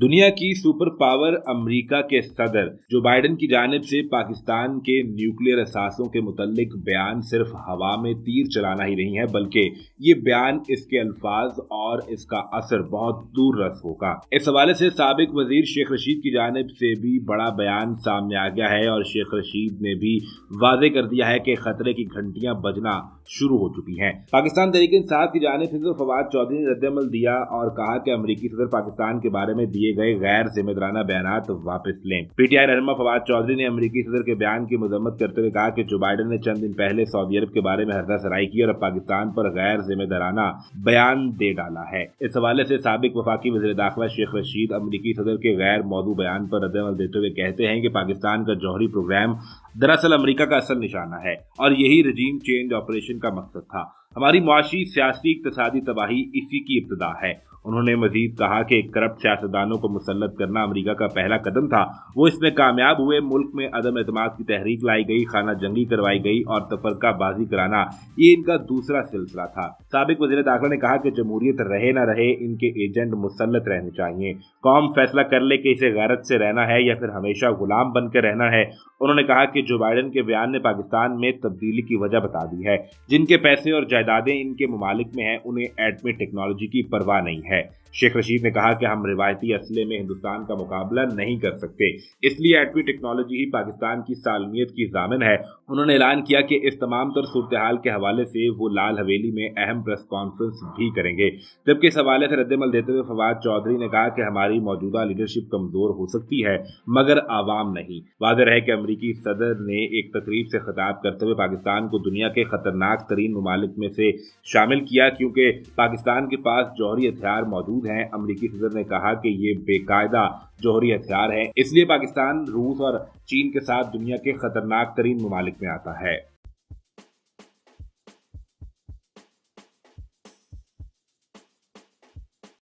दुनिया की super power America के सदर जो बाइडेन की जानब से पाकिस्तान के न्यूक्लियर असासों के मुतालिक बयान सिर्फ हवा में तीर चलाना ही नहीं है बल्कि ये बयान इसके अल्फाज और इसका असर बहुत दूर रस होगा इस हवाले से सबक वजीर शेख रशीद की जानब से भी बड़ा बयान सामने आ गया है और शेख रशीद ने भी वाजे कर दिया है कि खतरे की घंटियां बजना शुरू हो चुकी हैं पाकिस्तान तरीके इंसाफ की जानब से तो फवाद चौधरी ने रद्द दिया और कहा कि अमरीकी सदर पाकिस्तान के बारे में दिए किए गए गैर जिम्मेदाराना बयान वापस लें पीटीआई रहनमा फवाद चौधरी ने अमरीकी सदर के बयान की मजम्मत करते हुए कहा कि जो बाइडन ने चंद दिन पहले सऊदी अरब के बारे में हरदा सराई की और पाकिस्तान पर गैर जिम्मेदाराना बयान दे डाला है इस हवाले से सबक वफाकी वजी दाखिला शेख रशीद अमरीकी सदर के गैर मौजू बयान पर रद्दमल देते हुए कहते हैं कि पाकिस्तान का जौहरी प्रोग्राम दरअसल अमरीका का असल निशाना है और यही रजीम चेंज ऑपरेशन का मकसद था हमारी मुआशी सियासी इकतदी तबाही इसी की इब्तदा है उन्होंने मजीद कहा कि करप्ट सियासतदानों को मुसलत करना अमरीका का पहला कदम था वो इसमें कामयाब हुए मुल्क में अदम अतमाद की तहरीक लाई गई खाना जंगी करवाई गई और तफरकाबाजी कराना ये इनका दूसरा सिलसिला था सबक वजीर दाखिला ने कहा कि जमहूरियत रहे न रहे इनके एजेंट मुसलत रहने चाहिए कौम फैसला कर ले कि इसे गैरत से रहना है या फिर हमेशा गुलाम बनकर रहना है उन्होंने कहा कि जो बाइडन के बयान ने पाकिस्तान में तब्दीली की वजह बता दी है जिनके पैसे और जायदादें इनके ममालिक में हैं उन्हें एटमी टेक्नोलॉजी की परवाह नहीं है शेख रशीद ने कहा कि हम रिवायती असले में हिंदुस्तान का मुकाबला नहीं कर सकते इसलिए एटमी टेक्नोलॉजी ही पाकिस्तान की सालमियत की जामिन है उन्होंने ऐलान किया कि इस तमाम तर सूरत हाल के हवाले से वो लाल हवेली में अहम प्रेस कॉन्फ्रेंस भी करेंगे जबकि इस हवाले से रद्दमल देते हुए फवाद चौधरी ने कहा कि हमारी मौजूदा लीडरशिप कमजोर हो सकती है मगर आवाम नहीं वादे है कि अमरीकी सदर ने एक तकरीब से खिताब करते हुए पाकिस्तान को दुनिया के खतरनाक तरीन ममालिक में से शामिल किया क्योंकि पाकिस्तान के पास जौहरी हथियार मौजूद मौजूद हैं अमरीकी सदर ने कहा कि ये बेकायदा जौहरी हथियार है इसलिए पाकिस्तान रूस और चीन के साथ दुनिया के खतरनाक तरीन ममालिक में आता है